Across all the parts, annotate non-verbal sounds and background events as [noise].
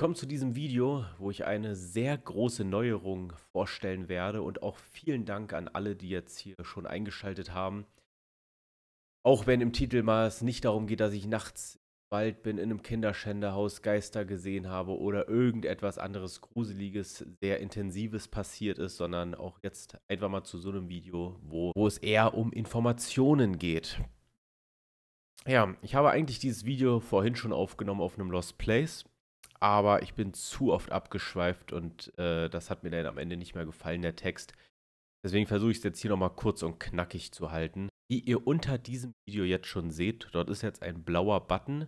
willkommen zu diesem Video, wo ich eine sehr große Neuerung vorstellen werde und auch vielen Dank an alle, die jetzt hier schon eingeschaltet haben. Auch wenn im Titel mal es nicht darum geht, dass ich nachts im Wald bin, in einem Kinderschänderhaus Geister gesehen habe oder irgendetwas anderes Gruseliges, sehr Intensives passiert ist, sondern auch jetzt einfach mal zu so einem Video, wo, wo es eher um Informationen geht. Ja, ich habe eigentlich dieses Video vorhin schon aufgenommen auf einem Lost Place aber ich bin zu oft abgeschweift und äh, das hat mir dann am Ende nicht mehr gefallen, der Text. Deswegen versuche ich es jetzt hier nochmal kurz und knackig zu halten. Wie ihr unter diesem Video jetzt schon seht, dort ist jetzt ein blauer Button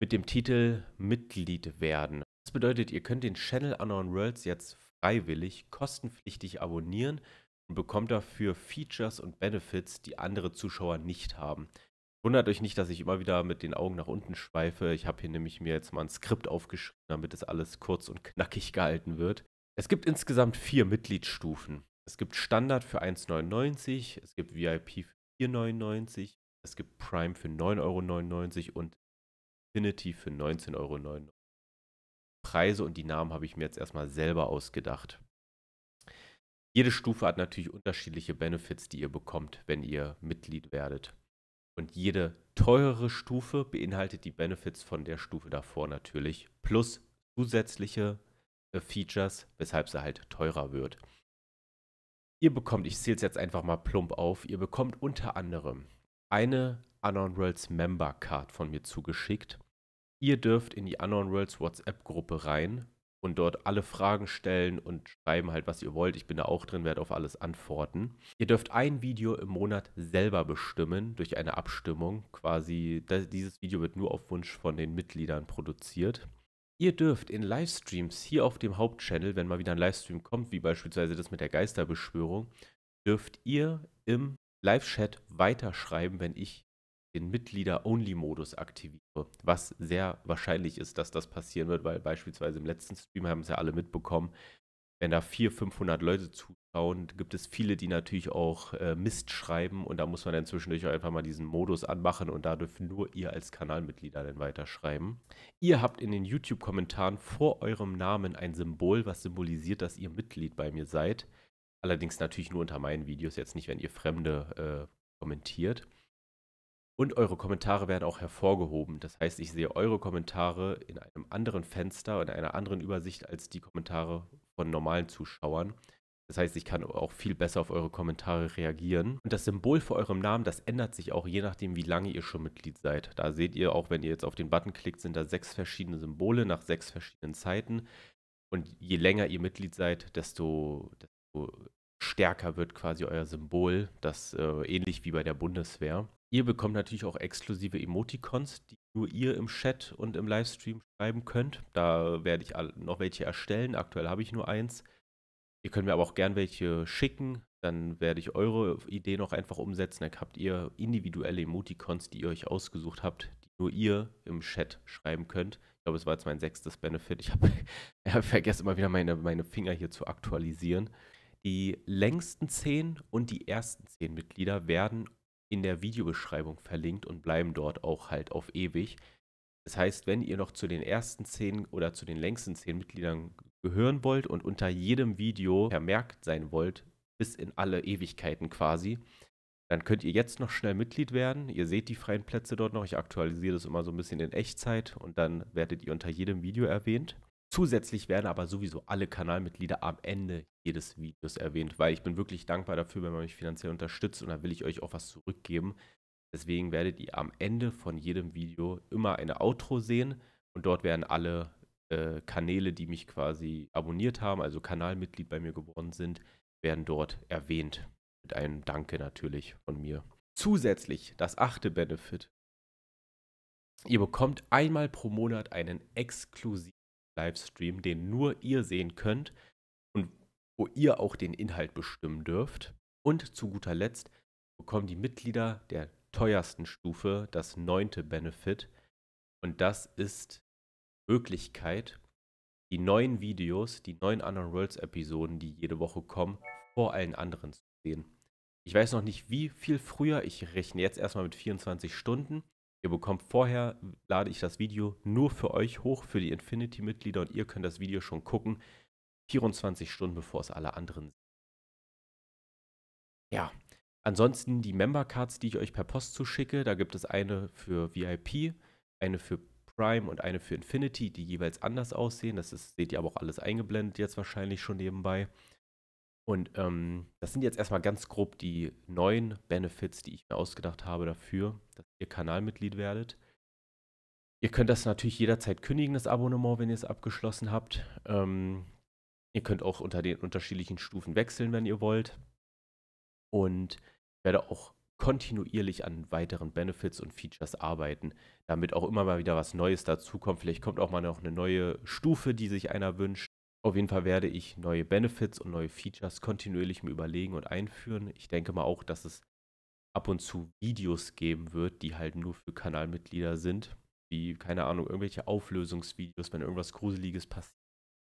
mit dem Titel Mitglied werden. Das bedeutet, ihr könnt den Channel Unknown Worlds jetzt freiwillig, kostenpflichtig abonnieren und bekommt dafür Features und Benefits, die andere Zuschauer nicht haben. Wundert euch nicht, dass ich immer wieder mit den Augen nach unten schweife. Ich habe hier nämlich mir jetzt mal ein Skript aufgeschrieben, damit es alles kurz und knackig gehalten wird. Es gibt insgesamt vier Mitgliedsstufen. Es gibt Standard für 1,99, es gibt VIP für 4,99, es gibt Prime für 9,99 Euro und Infinity für 19,99 Euro. Preise und die Namen habe ich mir jetzt erstmal selber ausgedacht. Jede Stufe hat natürlich unterschiedliche Benefits, die ihr bekommt, wenn ihr Mitglied werdet. Und jede teurere Stufe beinhaltet die Benefits von der Stufe davor natürlich, plus zusätzliche äh, Features, weshalb sie halt teurer wird. Ihr bekommt, ich zähle es jetzt einfach mal plump auf, ihr bekommt unter anderem eine Unknown Worlds Member Card von mir zugeschickt. Ihr dürft in die Unknown Worlds WhatsApp Gruppe rein, und dort alle Fragen stellen und schreiben halt, was ihr wollt. Ich bin da auch drin, werde auf alles antworten. Ihr dürft ein Video im Monat selber bestimmen durch eine Abstimmung. Quasi, das, dieses Video wird nur auf Wunsch von den Mitgliedern produziert. Ihr dürft in Livestreams hier auf dem Hauptchannel, wenn mal wieder ein Livestream kommt, wie beispielsweise das mit der Geisterbeschwörung, dürft ihr im Live-Chat weiterschreiben, wenn ich den Mitglieder-Only-Modus aktiviere, was sehr wahrscheinlich ist, dass das passieren wird, weil beispielsweise im letzten Stream haben es ja alle mitbekommen, wenn da 400, 500 Leute zuschauen, gibt es viele, die natürlich auch äh, Mist schreiben und da muss man dann zwischendurch auch einfach mal diesen Modus anmachen und da dürfen nur ihr als Kanalmitglieder dann weiterschreiben. Ihr habt in den YouTube-Kommentaren vor eurem Namen ein Symbol, was symbolisiert, dass ihr Mitglied bei mir seid. Allerdings natürlich nur unter meinen Videos, jetzt nicht, wenn ihr Fremde äh, kommentiert. Und eure Kommentare werden auch hervorgehoben. Das heißt, ich sehe eure Kommentare in einem anderen Fenster, in einer anderen Übersicht als die Kommentare von normalen Zuschauern. Das heißt, ich kann auch viel besser auf eure Kommentare reagieren. Und das Symbol vor eurem Namen, das ändert sich auch je nachdem, wie lange ihr schon Mitglied seid. Da seht ihr auch, wenn ihr jetzt auf den Button klickt, sind da sechs verschiedene Symbole nach sechs verschiedenen Zeiten. Und je länger ihr Mitglied seid, desto, desto stärker wird quasi euer Symbol. Das äh, ähnlich wie bei der Bundeswehr. Ihr bekommt natürlich auch exklusive Emoticons, die nur ihr im Chat und im Livestream schreiben könnt. Da werde ich noch welche erstellen. Aktuell habe ich nur eins. Ihr könnt mir aber auch gern welche schicken. Dann werde ich eure Idee noch einfach umsetzen. Dann habt ihr individuelle Emoticons, die ihr euch ausgesucht habt, die nur ihr im Chat schreiben könnt. Ich glaube, es war jetzt mein sechstes Benefit. Ich habe [laughs] vergessen, immer wieder meine, meine Finger hier zu aktualisieren. Die längsten zehn und die ersten zehn Mitglieder werden in der Videobeschreibung verlinkt und bleiben dort auch halt auf ewig. Das heißt, wenn ihr noch zu den ersten zehn oder zu den längsten zehn Mitgliedern gehören wollt und unter jedem Video vermerkt sein wollt, bis in alle Ewigkeiten quasi, dann könnt ihr jetzt noch schnell Mitglied werden. Ihr seht die freien Plätze dort noch. Ich aktualisiere das immer so ein bisschen in Echtzeit und dann werdet ihr unter jedem Video erwähnt. Zusätzlich werden aber sowieso alle Kanalmitglieder am Ende jedes Videos erwähnt, weil ich bin wirklich dankbar dafür, wenn man mich finanziell unterstützt und da will ich euch auch was zurückgeben. Deswegen werdet ihr am Ende von jedem Video immer eine Outro sehen und dort werden alle äh, Kanäle, die mich quasi abonniert haben, also Kanalmitglied bei mir geworden sind, werden dort erwähnt. Mit einem Danke natürlich von mir. Zusätzlich das achte Benefit. Ihr bekommt einmal pro Monat einen exklusiven Livestream, den nur ihr sehen könnt und wo ihr auch den Inhalt bestimmen dürft. Und zu guter Letzt bekommen die Mitglieder der teuersten Stufe das neunte Benefit. Und das ist Möglichkeit, die neuen Videos, die neuen anderen Worlds Episoden, die jede Woche kommen, vor allen anderen zu sehen. Ich weiß noch nicht, wie viel früher. Ich rechne jetzt erstmal mit 24 Stunden. Ihr bekommt vorher, lade ich das Video nur für euch hoch, für die Infinity-Mitglieder und ihr könnt das Video schon gucken, 24 Stunden bevor es alle anderen sehen. Ja, ansonsten die Member-Cards, die ich euch per Post zuschicke, da gibt es eine für VIP, eine für Prime und eine für Infinity, die jeweils anders aussehen. Das ist, seht ihr aber auch alles eingeblendet jetzt wahrscheinlich schon nebenbei. Und ähm, das sind jetzt erstmal ganz grob die neuen Benefits, die ich mir ausgedacht habe dafür, dass ihr Kanalmitglied werdet. Ihr könnt das natürlich jederzeit kündigen, das Abonnement, wenn ihr es abgeschlossen habt. Ähm, ihr könnt auch unter den unterschiedlichen Stufen wechseln, wenn ihr wollt. Und ich werde auch kontinuierlich an weiteren Benefits und Features arbeiten, damit auch immer mal wieder was Neues dazukommt. Vielleicht kommt auch mal noch eine neue Stufe, die sich einer wünscht. Auf jeden Fall werde ich neue Benefits und neue Features kontinuierlich mir überlegen und einführen. Ich denke mal auch, dass es ab und zu Videos geben wird, die halt nur für Kanalmitglieder sind. Wie, keine Ahnung, irgendwelche Auflösungsvideos, wenn irgendwas Gruseliges passiert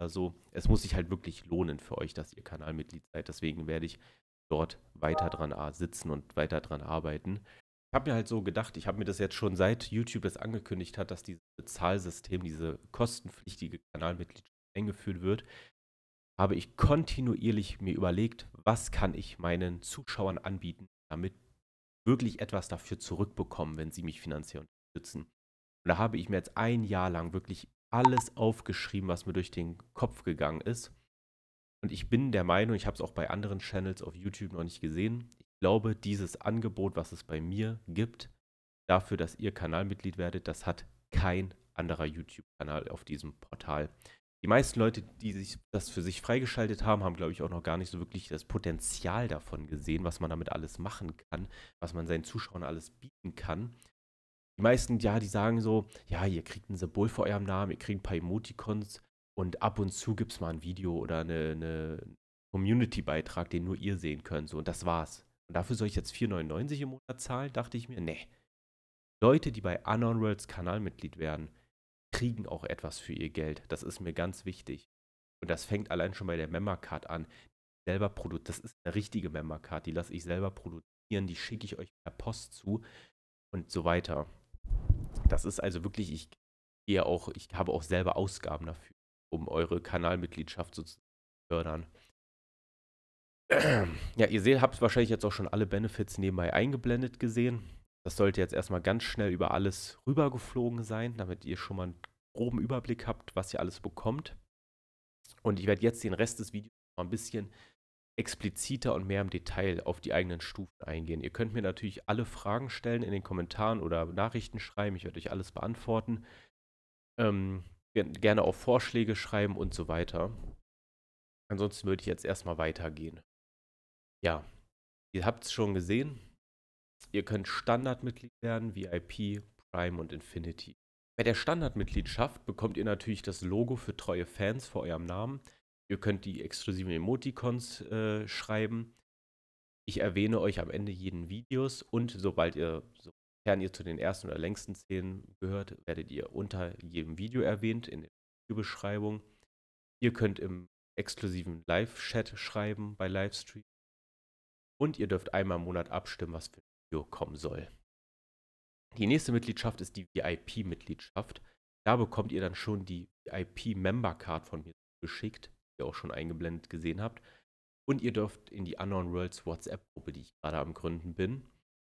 oder so. Es muss sich halt wirklich lohnen für euch, dass ihr Kanalmitglied seid. Deswegen werde ich dort weiter dran ah, sitzen und weiter dran arbeiten. Ich habe mir halt so gedacht, ich habe mir das jetzt schon seit YouTube das angekündigt hat, dass dieses Bezahlsystem, diese kostenpflichtige Kanalmitgliedschaft eingeführt wird, habe ich kontinuierlich mir überlegt, was kann ich meinen Zuschauern anbieten, damit wirklich etwas dafür zurückbekommen, wenn sie mich finanziell unterstützen. Und da habe ich mir jetzt ein Jahr lang wirklich alles aufgeschrieben, was mir durch den Kopf gegangen ist. Und ich bin der Meinung, ich habe es auch bei anderen Channels auf YouTube noch nicht gesehen. Ich glaube, dieses Angebot, was es bei mir gibt, dafür, dass ihr Kanalmitglied werdet, das hat kein anderer YouTube-Kanal auf diesem Portal die meisten Leute, die sich das für sich freigeschaltet haben, haben, glaube ich, auch noch gar nicht so wirklich das Potenzial davon gesehen, was man damit alles machen kann, was man seinen Zuschauern alles bieten kann. Die meisten, ja, die sagen so, ja, ihr kriegt ein Symbol vor eurem Namen, ihr kriegt ein paar Emoticons und ab und zu gibt es mal ein Video oder eine, eine Community-Beitrag, den nur ihr sehen könnt. So, und das war's. Und dafür soll ich jetzt 4,99 im Monat zahlen, dachte ich mir, nee. Leute, die bei Unknown Worlds Kanalmitglied werden, kriegen auch etwas für ihr Geld. Das ist mir ganz wichtig. Und das fängt allein schon bei der Membercard an. selber das ist eine richtige Membercard, die lasse ich selber produzieren, die schicke ich euch per Post zu und so weiter. Das ist also wirklich, ich gehe auch, ich habe auch selber Ausgaben dafür, um eure Kanalmitgliedschaft zu fördern. [clears throat] Ja, ihr seht, habt wahrscheinlich jetzt auch schon alle Benefits nebenbei eingeblendet gesehen. Das sollte jetzt erstmal ganz schnell über alles rübergeflogen sein, damit ihr schon mal einen groben Überblick habt, was ihr alles bekommt. Und ich werde jetzt den Rest des Videos mal ein bisschen expliziter und mehr im Detail auf die eigenen Stufen eingehen. Ihr könnt mir natürlich alle Fragen stellen in den Kommentaren oder Nachrichten schreiben. Ich werde euch alles beantworten. Ähm, gerne auch Vorschläge schreiben und so weiter. Ansonsten würde ich jetzt erstmal weitergehen. Ja, ihr habt es schon gesehen. Ihr könnt Standardmitglied werden, VIP, Prime und Infinity. Bei der Standardmitgliedschaft bekommt ihr natürlich das Logo für treue Fans vor eurem Namen. Ihr könnt die exklusiven Emoticons äh, schreiben. Ich erwähne euch am Ende jeden Videos und sobald ihr, sofern ihr zu den ersten oder längsten Szenen gehört, werdet ihr unter jedem Video erwähnt in der Videobeschreibung. Ihr könnt im exklusiven Live-Chat schreiben bei Livestream. Und ihr dürft einmal im Monat abstimmen, was für kommen soll. Die nächste Mitgliedschaft ist die VIP-Mitgliedschaft. Da bekommt ihr dann schon die VIP-Member-Card von mir geschickt, die ihr auch schon eingeblendet gesehen habt. Und ihr dürft in die Unknown Worlds WhatsApp-Gruppe, die ich gerade am Gründen bin.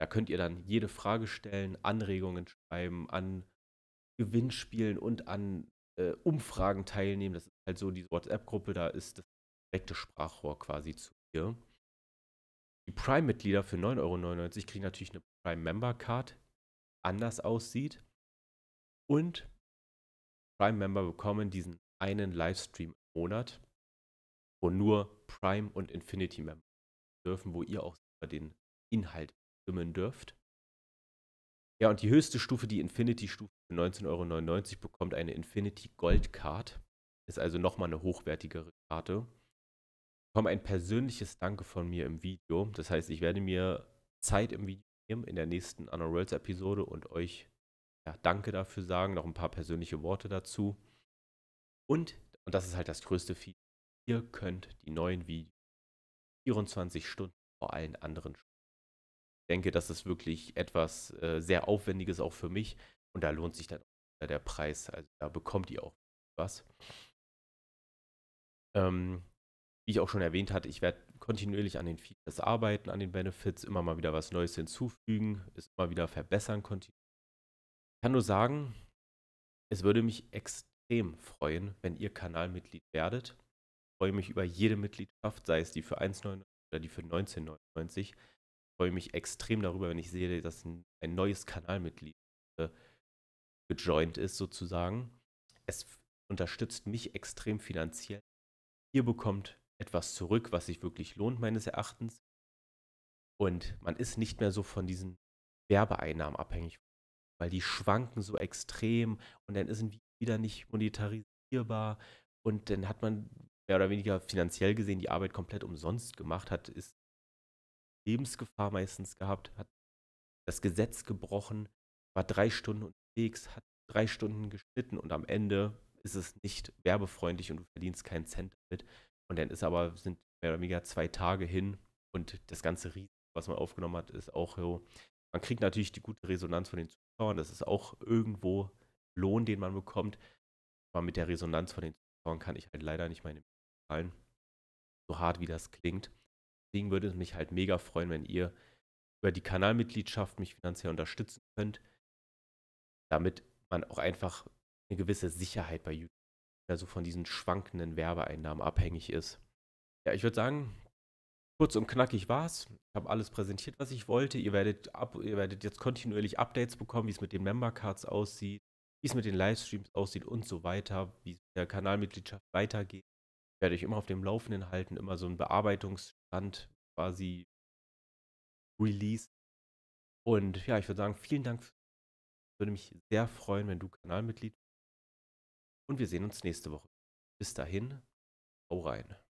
Da könnt ihr dann jede Frage stellen, Anregungen schreiben, an Gewinnspielen und an äh, Umfragen teilnehmen. Das ist halt so diese WhatsApp-Gruppe, da ist das direkte Sprachrohr quasi zu dir. Die Prime-Mitglieder für 9,99 Euro kriegen natürlich eine Prime-Member-Card, anders aussieht. Und Prime-Member bekommen diesen einen Livestream im Monat, wo nur Prime und Infinity-Member dürfen, wo ihr auch über den Inhalt stimmen dürft. Ja, und die höchste Stufe, die Infinity-Stufe für 19,99 Euro, bekommt eine Infinity Gold Card. Ist also nochmal eine hochwertigere Karte bekommen ein persönliches Danke von mir im Video. Das heißt, ich werde mir Zeit im Video nehmen in der nächsten Honor Worlds Episode und euch ja, Danke dafür sagen, noch ein paar persönliche Worte dazu. Und, und das ist halt das größte Feedback, ihr könnt die neuen Videos 24 Stunden vor allen anderen Stunden. Ich denke, das ist wirklich etwas äh, sehr Aufwendiges auch für mich und da lohnt sich dann auch der Preis. Also da bekommt ihr auch was. Ähm, ich auch schon erwähnt hatte, ich werde kontinuierlich an den Features arbeiten, an den Benefits, immer mal wieder was Neues hinzufügen, es immer wieder verbessern. Kontinuierlich. Ich kann nur sagen, es würde mich extrem freuen, wenn ihr Kanalmitglied werdet. Ich freue mich über jede Mitgliedschaft, sei es die für 1,99 oder die für 19,99. Ich freue mich extrem darüber, wenn ich sehe, dass ein neues Kanalmitglied äh, gejoint ist sozusagen. Es unterstützt mich extrem finanziell. Ihr bekommt etwas zurück, was sich wirklich lohnt, meines Erachtens. Und man ist nicht mehr so von diesen Werbeeinnahmen abhängig, weil die schwanken so extrem und dann ist es wieder nicht monetarisierbar und dann hat man mehr oder weniger finanziell gesehen die Arbeit komplett umsonst gemacht, hat ist Lebensgefahr meistens gehabt, hat das Gesetz gebrochen, war drei Stunden unterwegs, hat drei Stunden geschnitten und am Ende ist es nicht werbefreundlich und du verdienst keinen Cent damit. Und dann ist aber, sind mehr oder weniger zwei Tage hin und das ganze Risiko, was man aufgenommen hat, ist auch so. Man kriegt natürlich die gute Resonanz von den Zuschauern, das ist auch irgendwo Lohn, den man bekommt. Aber mit der Resonanz von den Zuschauern kann ich halt leider nicht meine zahlen. So hart wie das klingt. Deswegen würde es mich halt mega freuen, wenn ihr über die Kanalmitgliedschaft mich finanziell unterstützen könnt, damit man auch einfach eine gewisse Sicherheit bei YouTube der so von diesen schwankenden Werbeeinnahmen abhängig ist. Ja, ich würde sagen, kurz und knackig war's. Ich habe alles präsentiert, was ich wollte. Ihr werdet, ab, ihr werdet jetzt kontinuierlich Updates bekommen, wie es mit den Membercards aussieht, wie es mit den Livestreams aussieht und so weiter, wie es mit der Kanalmitgliedschaft weitergeht. Ich werde euch immer auf dem Laufenden halten, immer so einen Bearbeitungsstand quasi release. Und ja, ich würde sagen, vielen Dank. Ich Würde mich sehr freuen, wenn du Kanalmitglied und wir sehen uns nächste Woche. Bis dahin, hau rein.